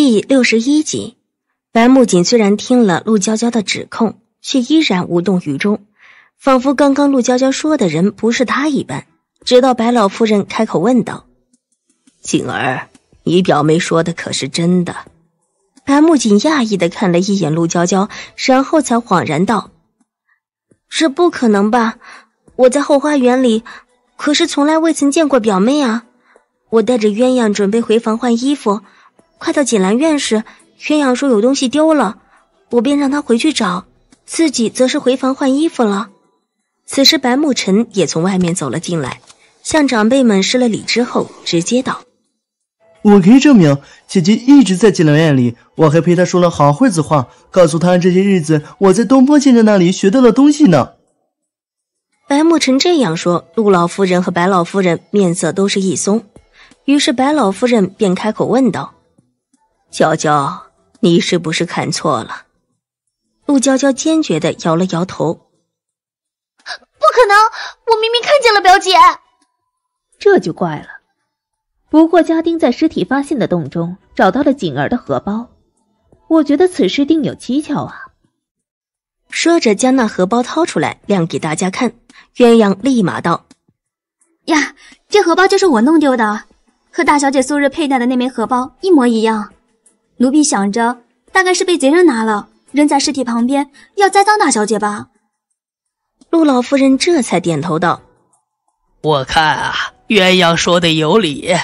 第六十一集，白木槿虽然听了陆娇娇的指控，却依然无动于衷，仿佛刚刚陆娇娇说的人不是她一般。直到白老夫人开口问道：“锦儿，你表妹说的可是真的？”白木槿讶异的看了一眼陆娇娇，然后才恍然道：“这不可能吧？我在后花园里，可是从来未曾见过表妹啊！我带着鸳鸯准备回房换衣服。”快到锦兰院时，鸳鸯说有东西丢了，我便让她回去找，自己则是回房换衣服了。此时白慕尘也从外面走了进来，向长辈们施了礼之后，直接道：“我可以证明，姐姐一直在锦兰院里，我还陪她说了好会子话，告诉她这些日子我在东方先生那里学到了东西呢。”白慕尘这样说，陆老夫人和白老夫人面色都是一松，于是白老夫人便开口问道。娇娇，你是不是看错了？陆娇娇坚决的摇了摇头，不可能，我明明看见了表姐。这就怪了。不过家丁在尸体发现的洞中找到了锦儿的荷包，我觉得此事定有蹊跷啊。说着将那荷包掏出来亮给大家看，鸳鸯立马道：“呀，这荷包就是我弄丢的，和大小姐素日佩戴的那枚荷包一模一样。”奴婢想着，大概是被贼人拿了，扔在尸体旁边，要栽赃大小姐吧。陆老夫人这才点头道：“我看啊，鸳鸯说的有理。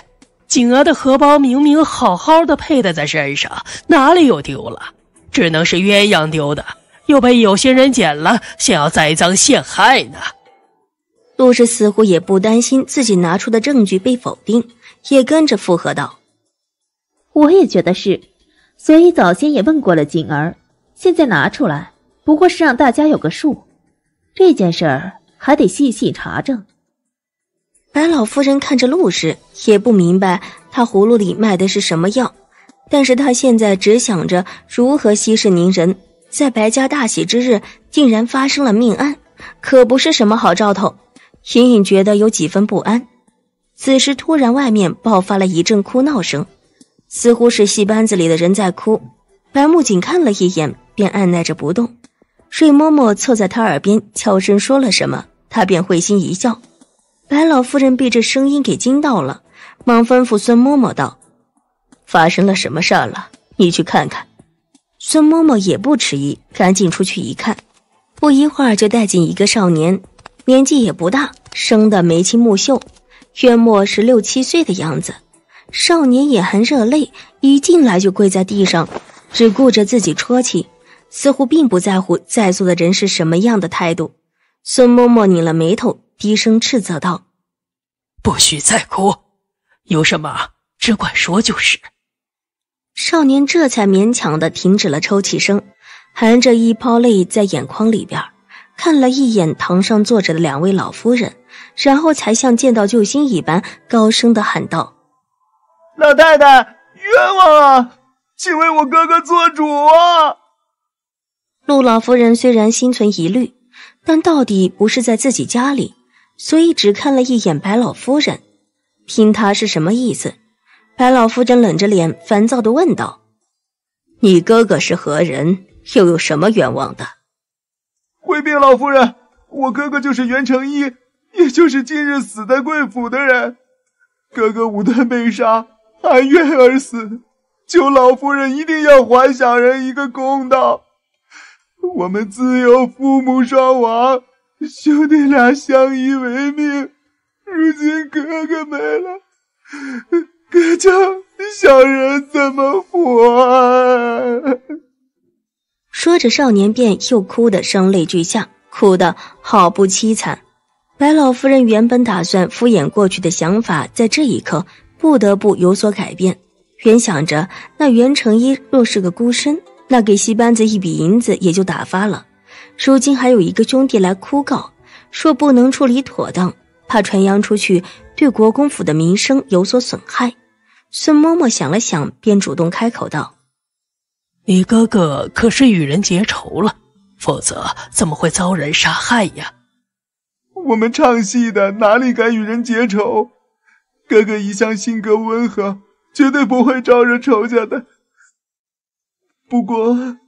景儿的荷包明明好好的佩戴在身上，哪里又丢了？只能是鸳鸯丢的，又被有心人捡了，想要栽赃陷害呢。”陆氏似乎也不担心自己拿出的证据被否定，也跟着附和道：“我也觉得是。”所以早先也问过了锦儿，现在拿出来不过是让大家有个数。这件事儿还得细细查证。白老夫人看着陆氏，也不明白她葫芦里卖的是什么药，但是她现在只想着如何息事宁人。在白家大喜之日，竟然发生了命案，可不是什么好兆头，隐隐觉得有几分不安。此时突然外面爆发了一阵哭闹声。似乎是戏班子里的人在哭，白木仅看了一眼，便按耐着不动。睡嬷嬷凑在她耳边悄声说了什么，她便会心一笑。白老夫人被这声音给惊到了，忙吩咐孙嬷嬷道：“发生了什么事儿了？你去看看。”孙嬷嬷也不迟疑，赶紧出去一看，不一会儿就带进一个少年，年纪也不大，生得眉清目秀，约莫十六七岁的样子。少年眼含热泪，一进来就跪在地上，只顾着自己啜泣，似乎并不在乎在座的人是什么样的态度。孙嬷嬷拧了眉头，低声斥责道：“不许再哭，有什么只管说就是。”少年这才勉强的停止了抽泣声，含着一泡泪在眼眶里边，看了一眼堂上坐着的两位老夫人，然后才像见到救星一般，高声的喊道。老太太冤枉啊，请为我哥哥做主啊！陆老夫人虽然心存疑虑，但到底不是在自己家里，所以只看了一眼白老夫人，听她是什么意思。白老夫人冷着脸，烦躁地问道：“你哥哥是何人？又有什么冤枉的？”回禀老夫人，我哥哥就是袁承一，也就是今日死在贵府的人。哥哥武断被杀。含冤而死，求老夫人一定要还小人一个公道。我们自幼父母双亡，兄弟俩相依为命，如今哥哥没了，哥叫小人怎么活？说着，少年便又哭得声泪俱下，哭得好不凄惨。白老夫人原本打算敷衍过去的想法，在这一刻。不得不有所改变。原想着那袁成一若是个孤身，那给戏班子一笔银子也就打发了。如今还有一个兄弟来哭告，说不能处理妥当，怕传扬出去对国公府的名声有所损害。孙嬷嬷想了想，便主动开口道：“你哥哥可是与人结仇了？否则怎么会遭人杀害呀？我们唱戏的哪里敢与人结仇？”哥哥一向性格温和，绝对不会招惹仇家的。不过，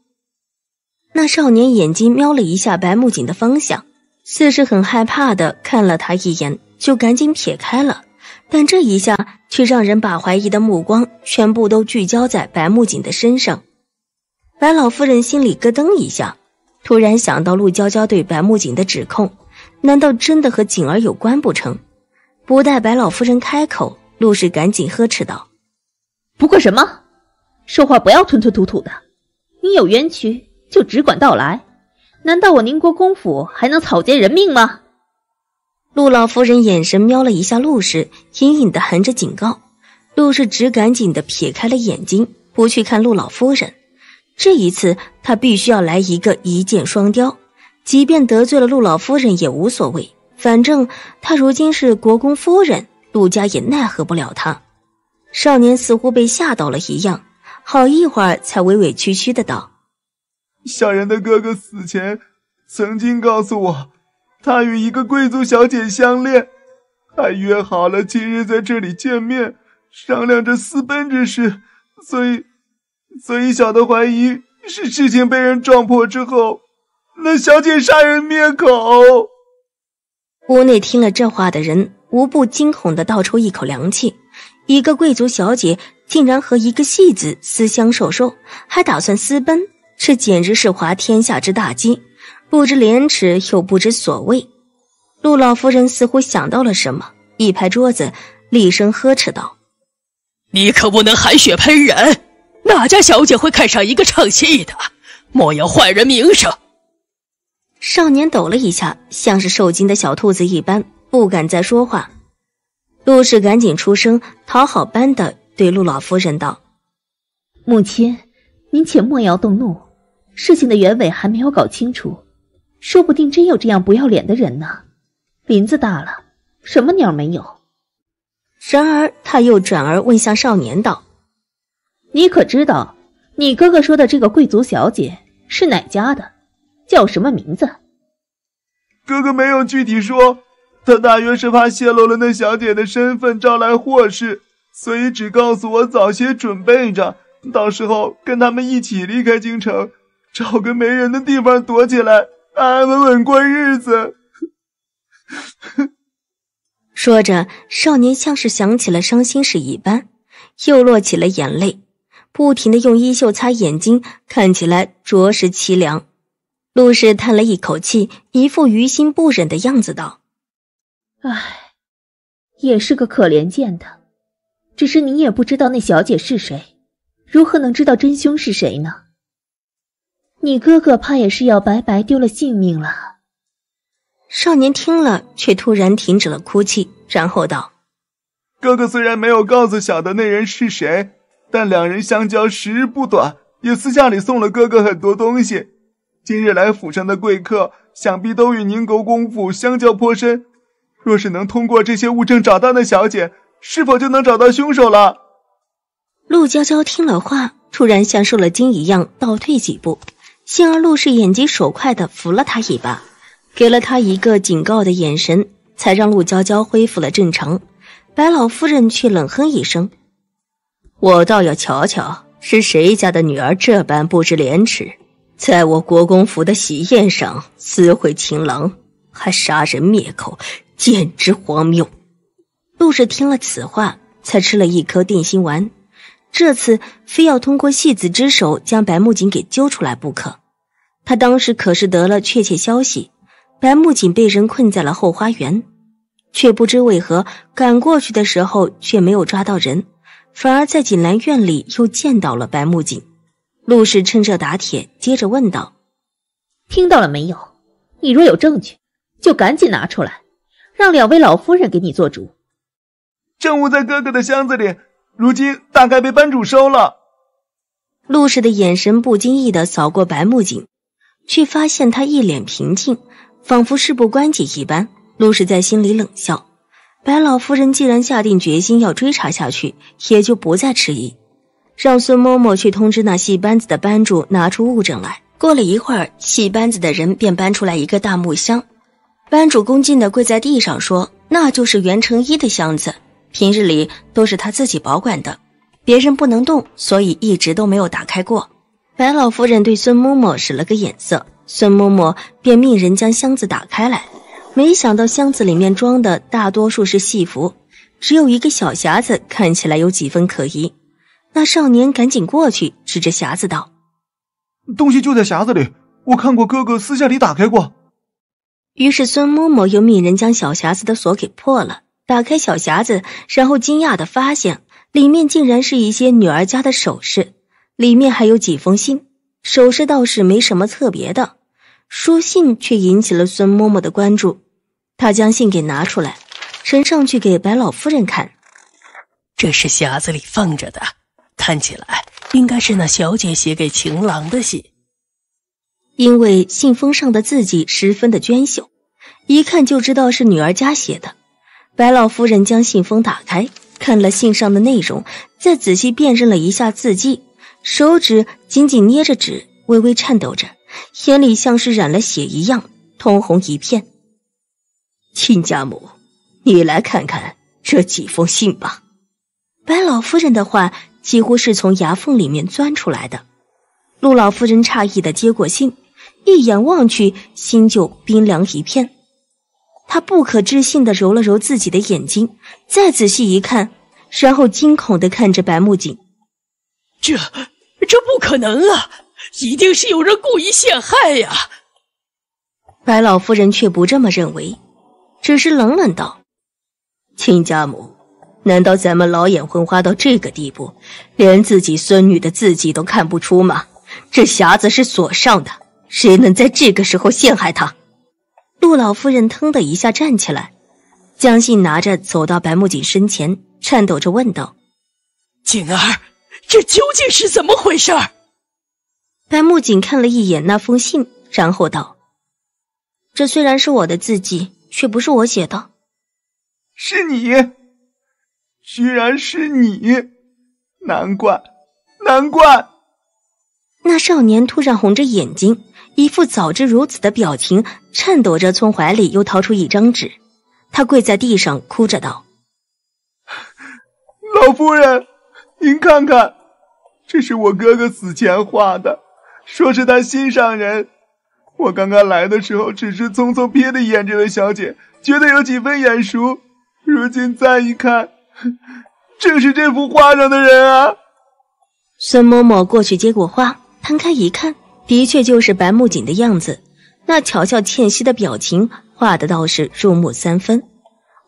那少年眼睛瞄了一下白木槿的方向，似是很害怕的看了他一眼，就赶紧撇开了。但这一下却让人把怀疑的目光全部都聚焦在白木槿的身上。白老夫人心里咯噔一下，突然想到陆娇娇对白木槿的指控，难道真的和锦儿有关不成？不待白老夫人开口，陆氏赶紧呵斥道：“不过什么？说话不要吞吞吐吐的。你有冤屈就只管道来。难道我宁国公府还能草菅人命吗？”陆老夫人眼神瞄了一下陆氏，隐隐的含着警告。陆氏只赶紧的撇开了眼睛，不去看陆老夫人。这一次，他必须要来一个一箭双雕，即便得罪了陆老夫人也无所谓。反正她如今是国公夫人，陆家也奈何不了她。少年似乎被吓到了一样，好一会儿才委委屈屈的道：“小人的哥哥死前曾经告诉我，他与一个贵族小姐相恋，还约好了今日在这里见面，商量着私奔之事。所以，所以小的怀疑是事情被人撞破之后，那小姐杀人灭口。”屋内听了这话的人，无不惊恐的倒抽一口凉气。一个贵族小姐竟然和一个戏子私相授受，还打算私奔，这简直是滑天下之大稽！不知廉耻又不知所谓。陆老夫人似乎想到了什么，一拍桌子，厉声呵斥道：“你可不能含血喷人！哪家小姐会看上一个唱戏的？莫要坏人名声！”少年抖了一下，像是受惊的小兔子一般，不敢再说话。陆氏赶紧出声，讨好般的对陆老夫人道：“母亲，您且莫要动怒，事情的原委还没有搞清楚，说不定真有这样不要脸的人呢。林子大了，什么鸟没有。”然而，他又转而问向少年道：“你可知道，你哥哥说的这个贵族小姐是哪家的？”叫什么名字？哥哥没有具体说，他大约是怕泄露了那小姐的身份，招来祸事，所以只告诉我早些准备着，到时候跟他们一起离开京城，找个没人的地方躲起来，安安稳稳过日子。说着，少年像是想起了伤心事一般，又落起了眼泪，不停的用衣袖擦眼睛，看起来着实凄凉。陆氏叹了一口气，一副于心不忍的样子，道：“唉，也是个可怜见的。只是你也不知道那小姐是谁，如何能知道真凶是谁呢？你哥哥怕也是要白白丢了性命了。”少年听了，却突然停止了哭泣，然后道：“哥哥虽然没有告诉小的那人是谁，但两人相交时日不短，也私下里送了哥哥很多东西。”今日来府上的贵客，想必都与宁国公府相交颇深。若是能通过这些物证找到那小姐，是否就能找到凶手了？陆娇娇听了话，突然像受了惊一样倒退几步，幸而陆氏眼疾手快的扶了她一把，给了她一个警告的眼神，才让陆娇娇恢复了正常。白老夫人却冷哼一声：“我倒要瞧瞧是谁家的女儿这般不知廉耻。”在我国公府的喜宴上私会情郎，还杀人灭口，简直荒谬。陆氏听了此话，才吃了一颗定心丸。这次非要通过戏子之手将白木槿给揪出来不可。他当时可是得了确切消息，白木槿被人困在了后花园，却不知为何赶过去的时候却没有抓到人，反而在锦兰院里又见到了白木槿。陆氏趁热打铁，接着问道：“听到了没有？你若有证据，就赶紧拿出来，让两位老夫人给你做主。”证物在哥哥的箱子里，如今大概被班主收了。陆氏的眼神不经意的扫过白木槿，却发现他一脸平静，仿佛事不关己一般。陆氏在心里冷笑：白老夫人既然下定决心要追查下去，也就不再迟疑。让孙嬷嬷去通知那戏班子的班主拿出物证来。过了一会儿，戏班子的人便搬出来一个大木箱，班主恭敬地跪在地上说：“那就是袁成一的箱子，平日里都是他自己保管的，别人不能动，所以一直都没有打开过。”白老夫人对孙嬷嬷使了个眼色，孙嬷嬷便命人将箱子打开来。没想到箱子里面装的大多数是戏服，只有一个小匣子看起来有几分可疑。那少年赶紧过去，指着匣子道：“东西就在匣子里，我看过哥哥私下里打开过。”于是孙嬷嬷又命人将小匣子的锁给破了，打开小匣子，然后惊讶的发现里面竟然是一些女儿家的首饰，里面还有几封信。首饰倒是没什么特别的，书信却引起了孙嬷嬷的关注。她将信给拿出来，呈上去给白老夫人看：“这是匣子里放着的。”看起来应该是那小姐写给情郎的信，因为信封上的字迹十分的娟秀，一看就知道是女儿家写的。白老夫人将信封打开，看了信上的内容，再仔细辨认了一下字迹，手指紧紧捏着纸，微微颤抖着，眼里像是染了血一样，通红一片。亲家母，你来看看这几封信吧。白老夫人的话。几乎是从牙缝里面钻出来的。陆老夫人诧异的接过信，一眼望去，心就冰凉一片。她不可置信的揉了揉自己的眼睛，再仔细一看，然后惊恐的看着白木槿：“这、这不可能啊！一定是有人故意陷害呀！”白老夫人却不这么认为，只是冷冷道：“亲家母。”难道咱们老眼昏花到这个地步，连自己孙女的字迹都看不出吗？这匣子是锁上的，谁能在这个时候陷害她？陆老夫人腾的一下站起来，将信拿着，走到白木槿身前，颤抖着问道：“锦儿，这究竟是怎么回事？”白木槿看了一眼那封信，然后道：“这虽然是我的字迹，却不是我写的，是你。”居然是你！难怪，难怪。那少年突然红着眼睛，一副早知如此的表情，颤抖着从怀里又掏出一张纸。他跪在地上，哭着道：“老夫人，您看看，这是我哥哥死前画的，说是他心上人。我刚刚来的时候，只是匆匆瞥了一眼这位小姐，觉得有几分眼熟。如今再一看……”正 是这幅画上的人啊！孙嬷嬷过去接过画，摊开一看，的确就是白木槿的样子。那巧笑倩兮的表情，画的倒是入木三分。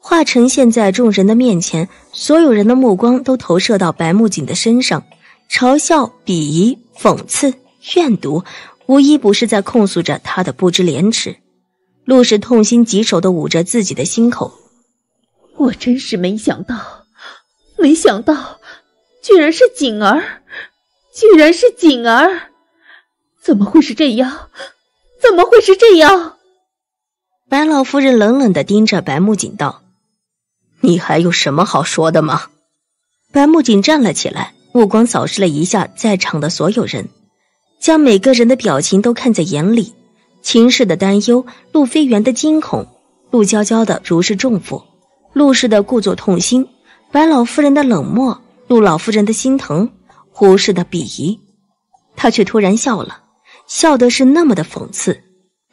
画呈现在众人的面前，所有人的目光都投射到白木槿的身上，嘲笑、鄙夷、讽刺、怨毒，无一不是在控诉着他的不知廉耻。陆氏痛心疾首的捂着自己的心口。我真是没想到，没想到，居然是锦儿，居然是锦儿，怎么会是这样？怎么会是这样？白老夫人冷冷的盯着白木槿道：“你还有什么好说的吗？”白木槿站了起来，目光扫视了一下在场的所有人，将每个人的表情都看在眼里。秦氏的担忧，陆飞元的惊恐，陆娇娇的如释重负。陆氏的故作痛心，白老夫人的冷漠，陆老夫人的心疼，胡氏的鄙夷，他却突然笑了，笑的是那么的讽刺。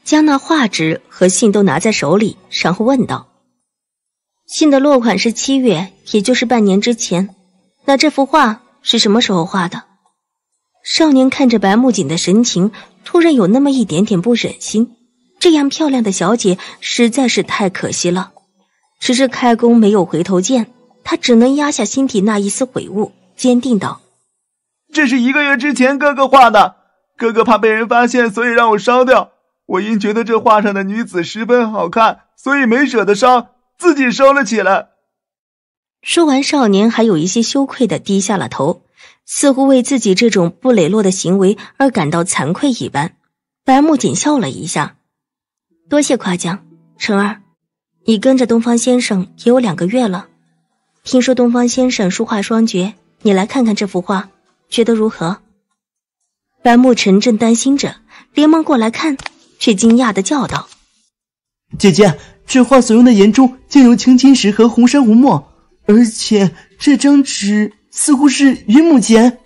将那画纸和信都拿在手里，然后问道：“信的落款是七月，也就是半年之前，那这幅画是什么时候画的？”少年看着白木槿的神情，突然有那么一点点不忍心，这样漂亮的小姐实在是太可惜了。只是开弓没有回头箭，他只能压下心底那一丝悔悟，坚定道：“这是一个月之前哥哥画的，哥哥怕被人发现，所以让我烧掉。我因觉得这画上的女子十分好看，所以没舍得烧，自己收了起来。”说完，少年还有一些羞愧的低下了头，似乎为自己这种不磊落的行为而感到惭愧一般。白木槿笑了一下：“多谢夸奖，晨儿。”你跟着东方先生也有两个月了，听说东方先生书画双绝，你来看看这幅画，觉得如何？白慕尘正担心着，连忙过来看，却惊讶的叫道：“姐姐，这画所用的颜珠竟由青金石和红山瑚墨，而且这张纸似乎是云母钱。”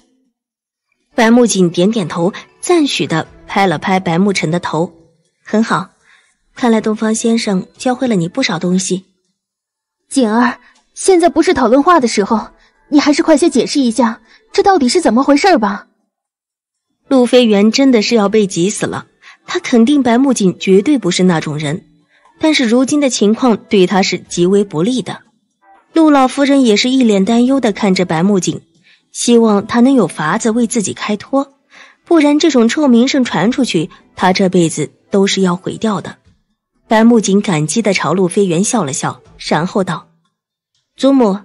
白慕锦点点头，赞许的拍了拍白慕辰的头：“很好。”看来东方先生教会了你不少东西，锦儿，现在不是讨论话的时候，你还是快些解释一下，这到底是怎么回事吧。陆飞元真的是要被急死了，他肯定白木槿绝对不是那种人，但是如今的情况对他是极为不利的。陆老夫人也是一脸担忧的看着白木槿，希望他能有法子为自己开脱，不然这种臭名声传出去，他这辈子都是要毁掉的。白木槿感激的朝陆飞元笑了笑，然后道：“祖母，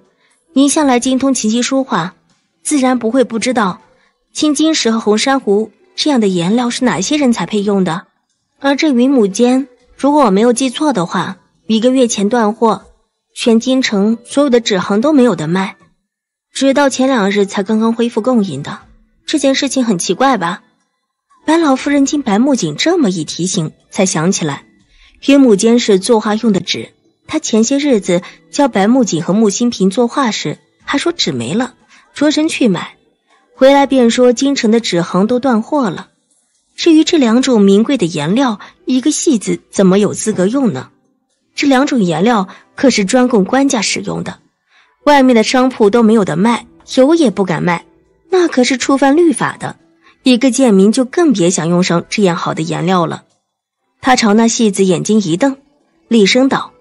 您向来精通琴棋书画，自然不会不知道青金石和红珊瑚这样的颜料是哪些人才配用的。而这云母间，如果我没有记错的话，一个月前断货，全京城所有的纸行都没有的卖，直到前两日才刚刚恢复供应的。这件事情很奇怪吧？”白老夫人听白木槿这么一提醒，才想起来。云母间是作画用的纸，他前些日子教白木槿和木心平作画时，还说纸没了，着身去买，回来便说京城的纸行都断货了。至于这两种名贵的颜料，一个戏子怎么有资格用呢？这两种颜料可是专供官家使用的，外面的商铺都没有的卖，有也不敢卖，那可是触犯律法的。一个贱民就更别想用上这样好的颜料了。他朝那戏子眼睛一瞪，厉声道：“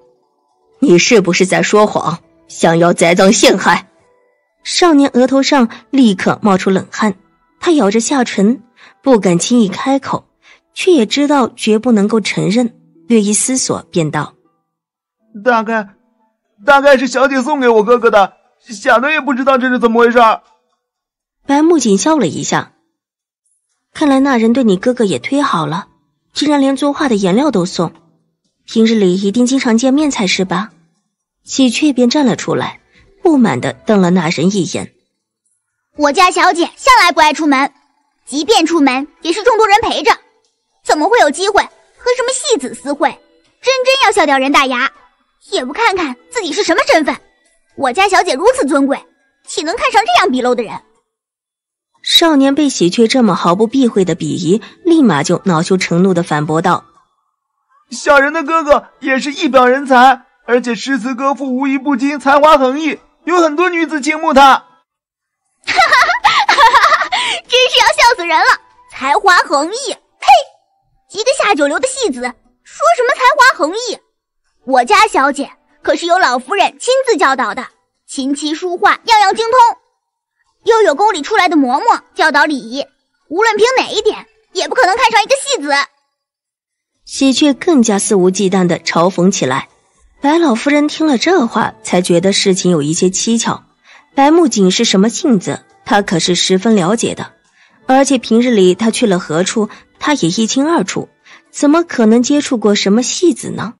你是不是在说谎？想要栽赃陷害？”少年额头上立刻冒出冷汗，他咬着下唇，不敢轻易开口，却也知道绝不能够承认。略一思索，便道：“大概，大概是小姐送给我哥哥的，小的也不知道这是怎么回事。”白木槿笑了一下，看来那人对你哥哥也忒好了。竟然连作画的颜料都送，平日里一定经常见面才是吧？喜鹊便站了出来，不满的瞪了那人一眼。我家小姐向来不爱出门，即便出门也是众多人陪着，怎么会有机会和什么戏子私会？真真要笑掉人大牙！也不看看自己是什么身份，我家小姐如此尊贵，岂能看上这样鄙陋的人？少年被喜鹊这么毫不避讳的鄙夷，立马就恼羞成怒的反驳道：“小人的哥哥也是一表人才，而且诗词歌赋无一不精，才华横溢，有很多女子倾慕他。”哈哈哈！真是要笑死人了！才华横溢？呸！一个下九流的戏子，说什么才华横溢？我家小姐可是由老夫人亲自教导的，琴棋书画样样精通。又有宫里出来的嬷嬷教导礼仪，无论凭哪一点，也不可能看上一个戏子。喜鹊更加肆无忌惮地嘲讽起来。白老夫人听了这话，才觉得事情有一些蹊跷。白木槿是什么性子，她可是十分了解的。而且平日里她去了何处，她也一清二楚，怎么可能接触过什么戏子呢？